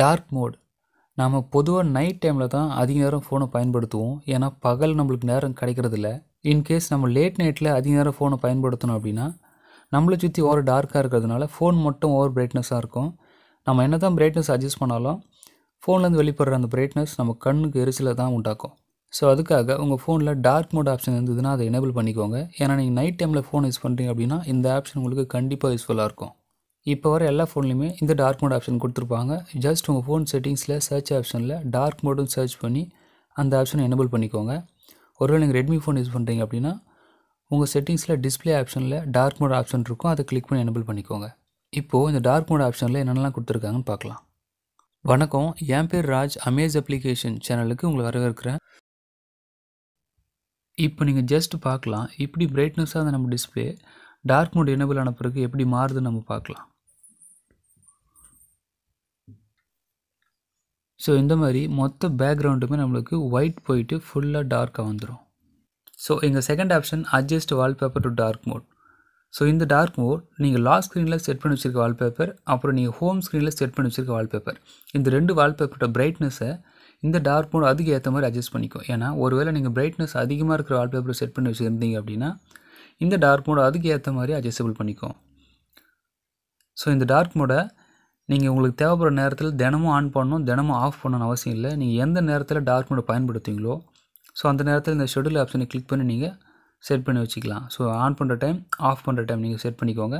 dark mode நாம் பொதுவாக night டைமில் தான் அதிக நேரம் ஃபோனை பயன்படுத்துவோம் ஏன்னா பகல் நம்மளுக்கு நேரம் கிடைக்கிறதில்ல இன்கேஸ் நம்ம லேட் நைட்டில் அதிக நேரம் ஃபோனை பயன்படுத்தணும் அப்படின்னா நம்மளை சுற்றி ஓவர் டார்க்காக இருக்கிறதுனால ஃபோன் மட்டும் ஓவர் பிரைட்னஸாக இருக்கும் நம்ம என்ன தான் பிரைட்னஸ் அட்ஜஸ்ட் பண்ணாலும் ஃபோன்லேருந்து வெளிப்படுற அந்த பிரைட்னஸ் நம்ம கண்ணுக்கு எரிச்சலை தான் உண்டாக்கும் ஸோ அதுக்காக உங்கள் ஃபோனில் டார்க் மோட் ஆப்ஷன் இருந்ததுன்னா அதை எனேபிள் பண்ணிக்கோங்க ஏன்னா நீங்கள் நைட் டைமில் ஃபோன் யூஸ் பண்ணுறீங்க அப்படின்னா இந்த ஆப்ஷன் உங்களுக்கு கண்டிப்பாக யூஸ்ஃபுல்லாக இருக்கும் இப்போ வர எல்லா ஃபோன்லையுமே இந்த டார்க் மோட் ஆப்ஷன் கொடுத்துருப்பாங்க ஜஸ்ட் உங்கள் ஃபோன் செட்டிங்ஸில் சர்ச் ஆப்ஷனில் டார்க் மோடும் சர்ச் பண்ணி அந்த ஆப்ஷனை எனபிள் பண்ணிக்கோங்க ஒருவேளை நீங்கள் ரெட்மி ஃபோன் யூஸ் பண்ணுறீங்க அப்படின்னா உங்கள் செட்டிங்ஸில் டிஸ்பிளே ஆப்ஷனில் டார்க் மோட் ஆப்ஷன் இருக்கும் அதை கிளிக் பண்ணி எனபிள் பண்ணிக்கோங்க இப்போது இந்த டார்க் மோட் ஆப்ஷனில் என்னென்னலாம் கொடுத்துருக்காங்கன்னு பார்க்கலாம் வணக்கம் என் பேர் ராஜ் அமேஸ் அப்ளிகேஷன் சேனலுக்கு உங்களை வரவேற்கிறேன் இப்போ நீங்கள் ஜஸ்ட் பார்க்கலாம் இப்படி பிரைட்னஸ்ஸாக அந்த நம்ம டிஸ்பிளே டார்க் மோட் எனபிள் ஆன பிறகு எப்படி மாறுதுன்னு நம்ம பார்க்கலாம் ஸோ இந்த மாதிரி மொத்த பேக்ரவுண்டுமே நம்மளுக்கு ஒயிட் போயிட்டு ஃபுல்லாக டார்க்காக வந்துடும் ஸோ எங்கள் second option adjust wallpaper to dark mode so இந்த டார்க் மோட் நீங்கள் லாஸ்ட் ஸ்க்ரீனில் செட் பண்ணி வச்சுருக்க வால்பேப்பர் அப்புறம் நீங்கள் ஹோம் ஸ்க்ரீனில் செட் பண்ணி வச்சுருக்க வால்பேப்பர் இந்த ரெண்டு வால்பேப்பரோட பிரைட்னஸை இந்த டார்க் மோட் அதுக்கு ஏற்ற மாதிரி அட்ஜஸ்ட் பண்ணிக்கும் ஏன்னா ஒருவேளை நீங்கள் பிரைட்னஸ் அதிகமாக இருக்கிற வால்பேப்பர் செட் பண்ணி வச்சுருந்தீங்க அப்படின்னா இந்த டார்க் மோட் அதுக்கு ஏற்ற மாதிரி அட்ஜஸ்டபிள் பண்ணிக்கும் ஸோ இந்த டார்க் மோடை நீங்கள் உங்களுக்கு தேவைப்படுற நேரத்தில் தினமும் ஆன் பண்ணணும் தினமும் ஆஃப் பண்ணணும் அவசியம் இல்லை நீங்கள் எந்த நேரத்தில் டார்க் மோடை பயன்படுத்துவீங்களோ ஸோ அந்த நேரத்தில் இந்த ஷெடியூல் ஆப்ஷனை கிளிக் பண்ணி நீங்கள் செட் பண்ணி வச்சுக்கலாம் ஸோ ஆன் பண்ணுற டைம் ஆஃப் பண்ணுற டைம் நீங்கள் செட் பண்ணிக்கோங்க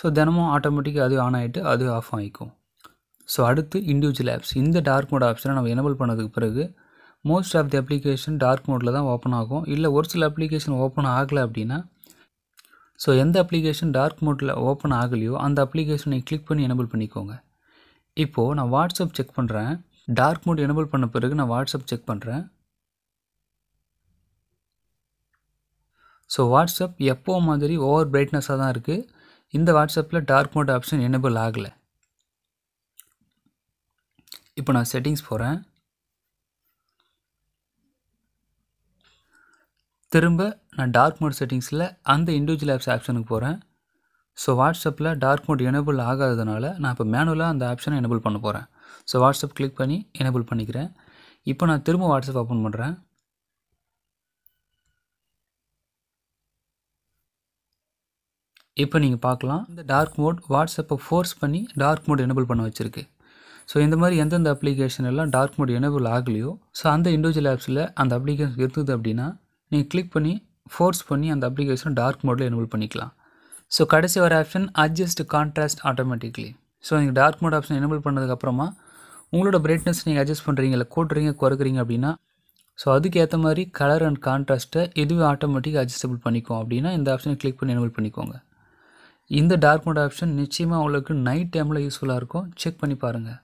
ஸோ தினமும் ஆட்டோமேட்டிக்காக அது ஆன் ஆகிட்டு அது ஆஃப் ஆகிக்கும் ஸோ அடுத்து இண்டிவிஜுவல் ஆப்ஸ் இந்த டார்க் மோட் ஆப்ஷனை நம்ம எனபிள் பண்ணதுக்கு பிறகு most of the application dark மோடில் தான் ஓப்பன் ஆகும் இல்லை ஒரு சில அப்ளிகேஷன் ஓப்பன் ஆகலை அப்படின்னா ஸோ எந்த அப்ளிகேஷன் டார்க் மோட்டில் ஓப்பன் ஆகலையோ அந்த அப்ளிகேஷனை கிளிக் பண்ணி எனபிள் பண்ணிக்கோங்க இப்போது நான் வாட்ஸ்அப் செக் பண்ணுறேன் டார்க் மோட் எனபிள் பண்ண பிறகு நான் வாட்ஸ்அப் செக் பண்ணுறேன் ஸோ வாட்ஸ்அப் எப்போ மாதிரி ஓவர் பிரைட்னஸாக தான் இருக்குது இந்த வாட்ஸ்அப்பில் டார்க் மோட் ஆப்ஷன் எனபிள் ஆகலை இப்போ நான் செட்டிங்ஸ் போகிறேன் திரும்ப நான் டார்க் மோட் செட்டிங்ஸில் அந்த இண்டிவிஜுவல் ஆப்ஸ் ஆப்ஷனுக்கு போகிறேன் ஸோ வாட்ஸ்அப்பில் டார்க் மோட் எனேபிள் ஆகாததுனால நான் இப்போ மேனுவலாக அந்த ஆப்ஷனை எனேபிள் பண்ண போகிறேன் ஸோ வாட்ஸ்அப் கிளிக் பண்ணி எனேபிள் பண்ணிக்கிறேன் இப்போ நான் திரும்ப வாட்ஸ்அப் ஓப்பன் பண்ணுறேன் இப்போ நீங்கள் பார்க்கலாம் இந்த டார்க் மோட் வாட்ஸ்அப்பை ஃபோர்ஸ் பண்ணி டார்க் மோட் எனேபிள் பண்ண வச்சுருக்கு ஸோ இந்த மாதிரி எந்தெந்த அப்ளிகேஷன் எல்லாம் டார்க் மோட் எனேபிள் ஆகலையோ ஸோ அந்த இண்டிவிஜுவல் ஆப்ஸில் அந்த அப்ளிகேஷன் இருந்தது அப்படின்னா நீங்கள் கிளிக் பண்ணி ஃபோர்ஸ் பண்ணி அந்த அப்ளிகேஷனை டார்க் மோடில் எனபிள் பண்ணிக்கலாம் ஸோ கடைசி ஒரு option adjust contrast automatically so நீங்கள் டார்க் மோட் ஆப்ஷன் எனபிள் பண்ணதுக்கப்புறமா உங்களோட பிரைட்னஸ் நீங்கள் அட்ஜஸ்ட் பண்ணுறீங்க இல்லை கூட்டுறீங்க குறைக்கிறீங்க அப்படின்னா ஸோ அதுக்கேற்ற மாதிரி கலர் அண்ட் கான்ட்ராஸ்ட்டை எதுவும் ஆட்டோமேட்டிக்காக அட்ஜஸ்டபிள் பண்ணிக்கும் அப்படின்னா இந்த ஆப்ஷனை கிளிக் பண்ணி எனபிள் பண்ணிக்கோங்க இந்த டார்க் மோட் ஆப்ஷன் நிச்சயமாக உங்களுக்கு நைட் டைமில் யூஸ்ஃபுல்லாக இருக்கும் செக் பண்ணி பாருங்கள்